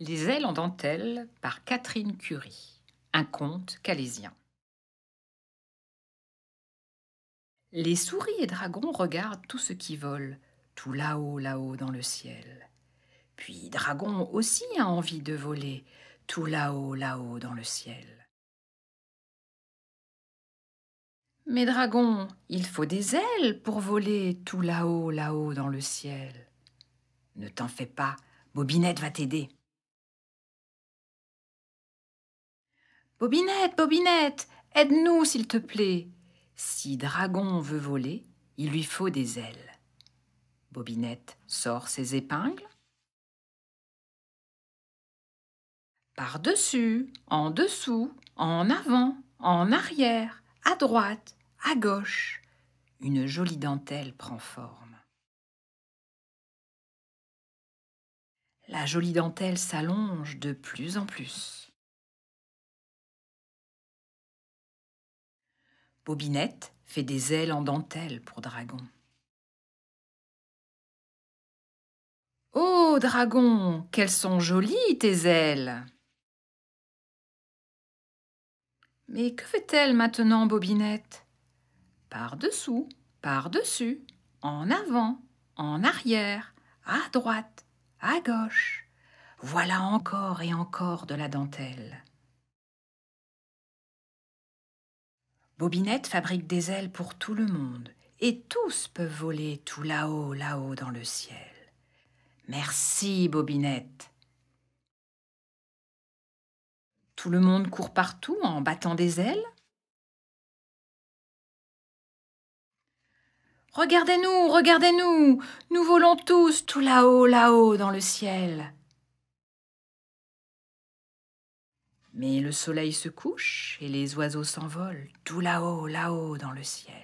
Les ailes en dentelle par Catherine Curie, un conte calaisien. Les souris et dragons regardent tout ce qui vole, tout là-haut, là-haut dans le ciel. Puis dragon aussi a envie de voler, tout là-haut, là-haut dans le ciel. Mais dragon, il faut des ailes pour voler tout là-haut, là-haut dans le ciel. Ne t'en fais pas, Bobinette va t'aider. Bobinette, Bobinette, aide-nous, s'il te plaît. Si Dragon veut voler, il lui faut des ailes. Bobinette sort ses épingles. Par-dessus, en dessous, en avant, en arrière, à droite, à gauche. Une jolie dentelle prend forme. La jolie dentelle s'allonge de plus en plus. Bobinette fait des ailes en dentelle pour Dragon. Oh, Dragon, qu'elles sont jolies tes ailes Mais que fait-elle maintenant, Bobinette Par-dessous, par-dessus, en avant, en arrière, à droite, à gauche. Voilà encore et encore de la dentelle. Bobinette fabrique des ailes pour tout le monde, et tous peuvent voler tout là-haut, là-haut dans le ciel. Merci, Bobinette. Tout le monde court partout en battant des ailes Regardez-nous, regardez-nous, nous volons tous tout là-haut, là-haut dans le ciel. Mais le soleil se couche et les oiseaux s'envolent tout là-haut, là-haut dans le ciel.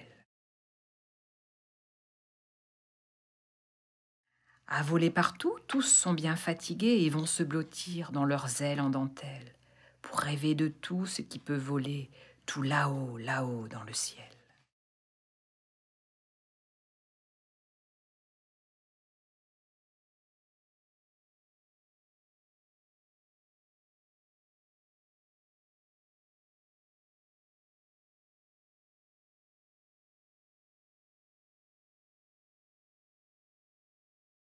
À voler partout, tous sont bien fatigués et vont se blottir dans leurs ailes en dentelle pour rêver de tout ce qui peut voler tout là-haut, là-haut dans le ciel.